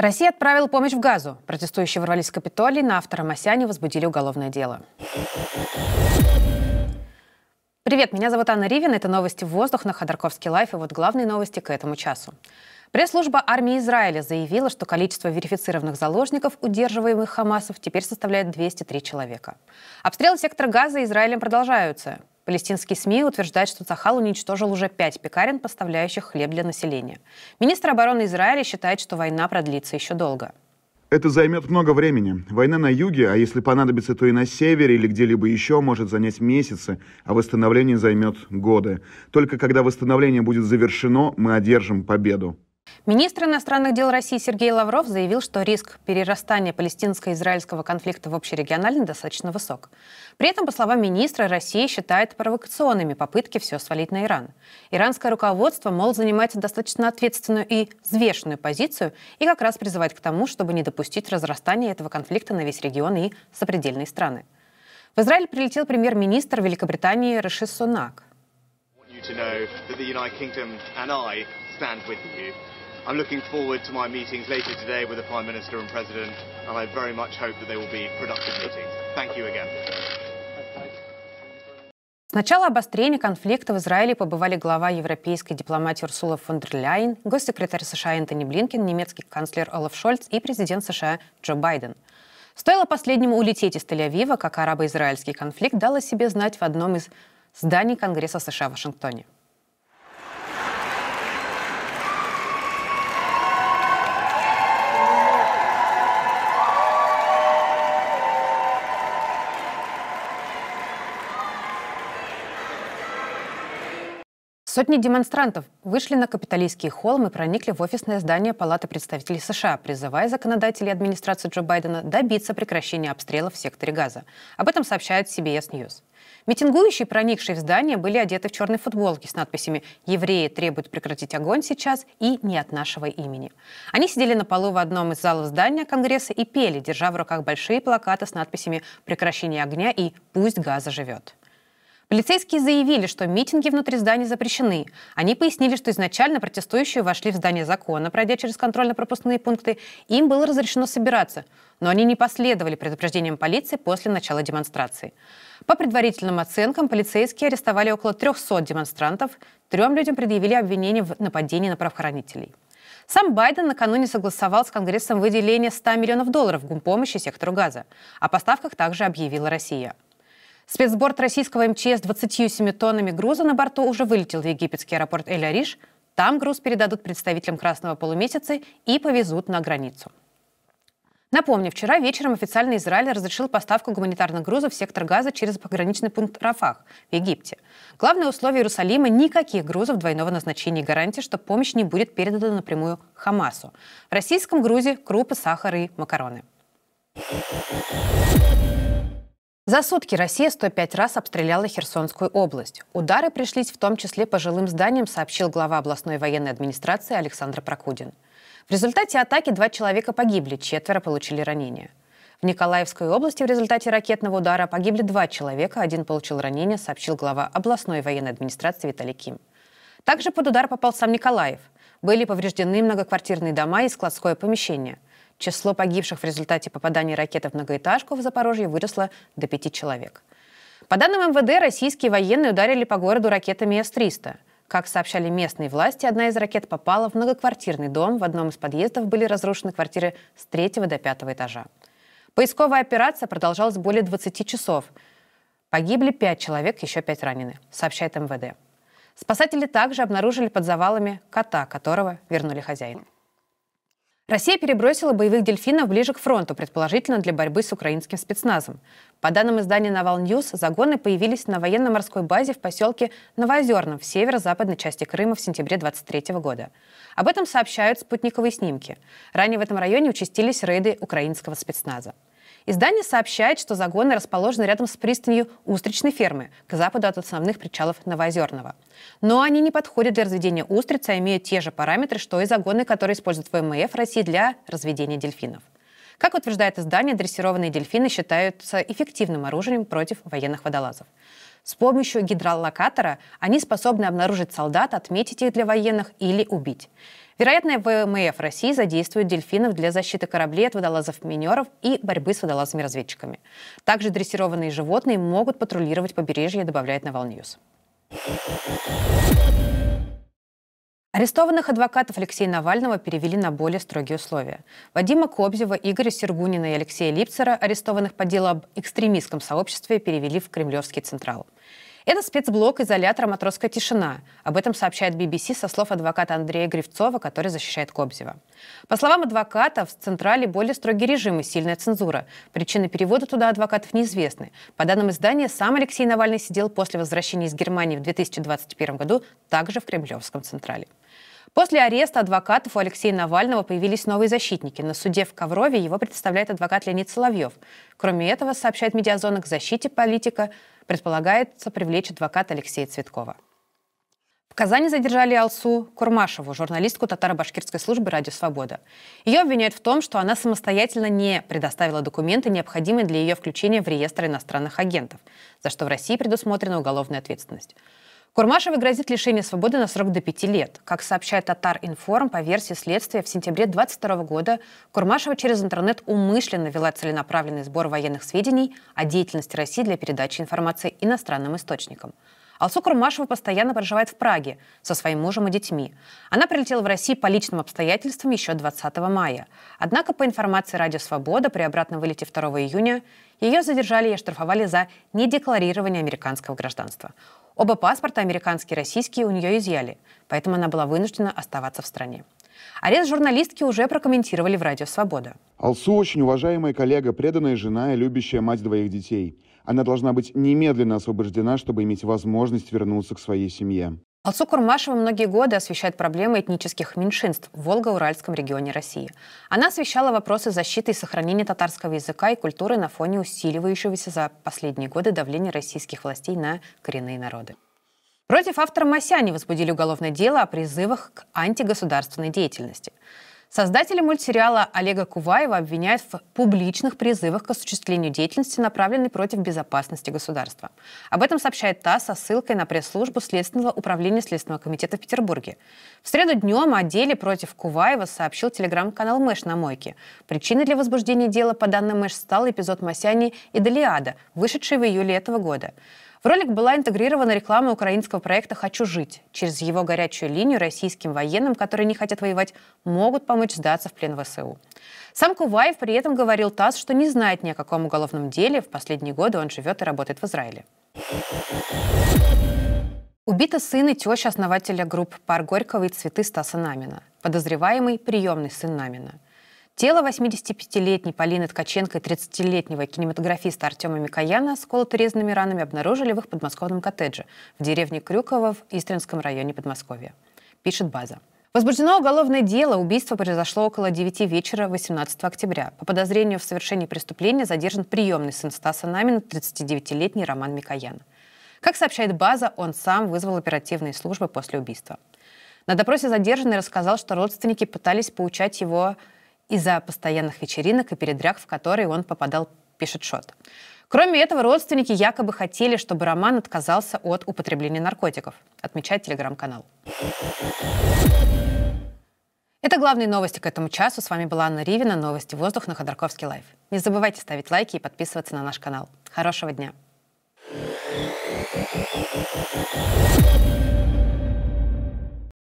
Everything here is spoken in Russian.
Россия отправила помощь в Газу. Протестующие ворвались в Капитолий, на автора Масяни возбудили уголовное дело. Привет, меня зовут Анна Ривина, это новости в воздух на Ходорковский лайф, и вот главные новости к этому часу. Пресс-служба армии Израиля заявила, что количество верифицированных заложников, удерживаемых Хамасов, теперь составляет 203 человека. Обстрелы сектора Газа Израилем продолжаются. Палестинские СМИ утверждают, что Цахал уничтожил уже пять пекарен, поставляющих хлеб для населения. Министр обороны Израиля считает, что война продлится еще долго. Это займет много времени. Война на юге, а если понадобится, то и на севере или где-либо еще, может занять месяцы, а восстановление займет годы. Только когда восстановление будет завершено, мы одержим победу. Министр иностранных дел России Сергей Лавров заявил, что риск перерастания палестинско-израильского конфликта в общерегиональный достаточно высок. При этом, по словам министра, Россия считает провокационными попытки все свалить на Иран. Иранское руководство, мол, занимает достаточно ответственную и взвешенную позицию и как раз призывает к тому, чтобы не допустить разрастания этого конфликта на весь регион и сопредельные страны. В Израиль прилетел премьер-министр Великобритании Раши Сунак. I'm looking forward to my meetings later today with the Prime Minister and President, and I very much hope that they will be productive meetings. Thank you again. С начала обострения конфликта в Израиле побывали глава европейской дипломатии Урсула фон дер Ляйен, госсекретарь США Энтони Блинкин, немецкий канцлер Олаф Шольц и президент США Джо Байден. Стоило последнему улететь из Тель-Авива, как арабо-израильский конфликт дал о себе знать в одном из зданий Конгресса США в Вашингтоне – Сотни демонстрантов вышли на капиталистский холм и проникли в офисное здание Палаты представителей США, призывая законодателей администрации Джо Байдена добиться прекращения обстрелов в секторе газа. Об этом сообщает CBS News. Митингующие, проникшие в здание, были одеты в черные футболки с надписями «Евреи требуют прекратить огонь сейчас» и «Не от нашего имени». Они сидели на полу в одном из залов здания Конгресса и пели, держа в руках большие плакаты с надписями «Прекращение огня» и «Пусть газа живет». Полицейские заявили, что митинги внутри здания запрещены. Они пояснили, что изначально протестующие вошли в здание закона, пройдя через контрольно-пропускные пункты. Им было разрешено собираться, но они не последовали предупреждениям полиции после начала демонстрации. По предварительным оценкам, полицейские арестовали около 300 демонстрантов, трем людям предъявили обвинение в нападении на правоохранителей. Сам Байден накануне согласовал с Конгрессом выделение 100 миллионов долларов в гумпомощи сектору газа. О поставках также объявила Россия. Спецборд российского МЧС с 27 тоннами груза на борту уже вылетел в египетский аэропорт Эль-Ариш. Там груз передадут представителям Красного полумесяца и повезут на границу. Напомню, вчера вечером официально Израиль разрешил поставку гуманитарных грузов в сектор газа через пограничный пункт Рафах в Египте. Главное условие Иерусалима – никаких грузов двойного назначения и гарантии, что помощь не будет передана напрямую Хамасу. В российском грузе – крупы, сахар и макароны. За сутки Россия 105 раз обстреляла Херсонскую область. Удары пришлись в том числе по жилым зданиям, сообщил глава областной военной администрации Александр Прокудин. В результате атаки два человека погибли, четверо получили ранения. В Николаевской области в результате ракетного удара погибли два человека, один получил ранение, сообщил глава областной военной администрации Виталий Ким. Также под удар попал сам Николаев. Были повреждены многоквартирные дома и складское помещение – число погибших в результате попадания ракеты в многоэтажку в Запорожье выросло до пяти человек. По данным МВД, российские военные ударили по городу ракетами С-300. Как сообщали местные власти, одна из ракет попала в многоквартирный дом. В одном из подъездов были разрушены квартиры с третьего до пятого этажа. Поисковая операция продолжалась более 20 часов. Погибли пять человек, еще пять ранены, сообщает МВД. Спасатели также обнаружили под завалами кота, которого вернули хозяину. Россия перебросила боевых дельфинов ближе к фронту, предположительно для борьбы с украинским спецназом. По данным издания «Навал Ньюс», загоны появились на военно-морской базе в поселке Новоозерном в северо-западной части Крыма в сентябре 2023 года. Об этом сообщают спутниковые снимки. Ранее в этом районе участились рейды украинского спецназа. Издание сообщает, что загоны расположены рядом с пристанью устричной фермы к западу от основных причалов Новоозерного. Но они не подходят для разведения устриц, а имеют те же параметры, что и загоны, которые используют ВМФ России для разведения дельфинов. Как утверждает издание, дрессированные дельфины считаются эффективным оружием против военных водолазов. С помощью гидролокатора они способны обнаружить солдат, отметить их для военных или убить. Вероятно, ВМФ России задействует дельфинов для защиты кораблей от водолазов-минеров и борьбы с водолазами-разведчиками. Также дрессированные животные могут патрулировать побережье, добавляет Навалньюз. Арестованных адвокатов Алексея Навального перевели на более строгие условия. Вадима Кобзева, Игоря Сергунина и Алексея Липцера, арестованных по делу об экстремистском сообществе, перевели в Кремлевский Централ. Это спецблок изолятора «Матросская тишина». Об этом сообщает BBC со слов адвоката Андрея Гривцова, который защищает Кобзева. По словам адвоката, в Централе более строгий режим и сильная цензура. Причины перевода туда адвокатов неизвестны. По данным издания, сам Алексей Навальный сидел после возвращения из Германии в 2021 году также в Кремлевском Централе. После ареста адвокатов у Алексея Навального появились новые защитники. На суде в Коврове его представляет адвокат Леонид Соловьев. Кроме этого, сообщает медиазона, к защите политика предполагается привлечь адвоката Алексея Цветкова. В Казани задержали Алсу Курмашеву, журналистку татаро-башкирской службы «Радио Свобода». Ее обвиняют в том, что она самостоятельно не предоставила документы, необходимые для ее включения в реестр иностранных агентов, за что в России предусмотрена уголовная ответственность. Курмашевой грозит лишение свободы на срок до пяти лет. Как сообщает Татар-Информ, по версии следствия, в сентябре 2022 года Курмашева через интернет умышленно вела целенаправленный сбор военных сведений о деятельности России для передачи информации иностранным источникам – Алсу Курмашева постоянно проживает в Праге со своим мужем и детьми. Она прилетела в Россию по личным обстоятельствам еще 20 мая. Однако, по информации «Радио Свобода», при обратном вылете 2 июня ее задержали и оштрафовали за недекларирование американского гражданства. Оба паспорта, американские, и российский, у нее изъяли, поэтому она была вынуждена оставаться в стране. Арест журналистки уже прокомментировали в «Радио Свобода». Алсу – очень уважаемая коллега, преданная жена и любящая мать двоих детей. Она должна быть немедленно освобождена, чтобы иметь возможность вернуться к своей семье. Алсу Курмашева многие годы освещает проблемы этнических меньшинств в Волго-Уральском регионе России. Она освещала вопросы защиты и сохранения татарского языка и культуры на фоне усиливающегося за последние годы давления российских властей на коренные народы. Против автора Масяни возбудили уголовное дело о призывах к антигосударственной деятельности. Создатели мультсериала Олега Куваева обвиняют в публичных призывах к осуществлению деятельности, направленной против безопасности государства. Об этом сообщает ТАСС со ссылкой на пресс-службу Следственного управления Следственного комитета в Петербурге. В среду днем о деле против Куваева сообщил телеграм-канал «Мэш» на мойке. Причиной для возбуждения дела по данным «Мэш» стал эпизод Масяни и Далиада, вышедший в июле этого года. В ролик была интегрирована реклама украинского проекта «Хочу жить». Через его горячую линию российским военным, которые не хотят воевать, могут помочь сдаться в плен ВСУ. Сам Куваев при этом говорил ТАСС, что не знает ни о каком уголовном деле. В последние годы он живет и работает в Израиле. Убиты сын и теща основателя групп «Пар Горького» и «Цветы» Стаса Намина. Подозреваемый – приемный сын Намина – Тело 85-летней Полины Ткаченко и 30-летнего кинематографиста Артема Микояна с колото-резными ранами обнаружили в их подмосковном коттедже в деревне Крюково в Истринском районе Подмосковья. Пишет база. Возбуждено уголовное дело. Убийство произошло около 9 вечера 18 октября. По подозрению в совершении преступления задержан приемный сын Стаса Намина, 39-летний Роман Микоян. Как сообщает база, он сам вызвал оперативные службы после убийства. На допросе задержанный рассказал, что родственники пытались поучать его из-за постоянных вечеринок и передряг, в которые он попадал, пишет Шот. Кроме этого, родственники якобы хотели, чтобы Роман отказался от употребления наркотиков, отмечает телеграм-канал. Это главные новости к этому часу. С вами была Анна Ривина, новости воздух на Ходорковский лайф. Не забывайте ставить лайки и подписываться на наш канал. Хорошего дня!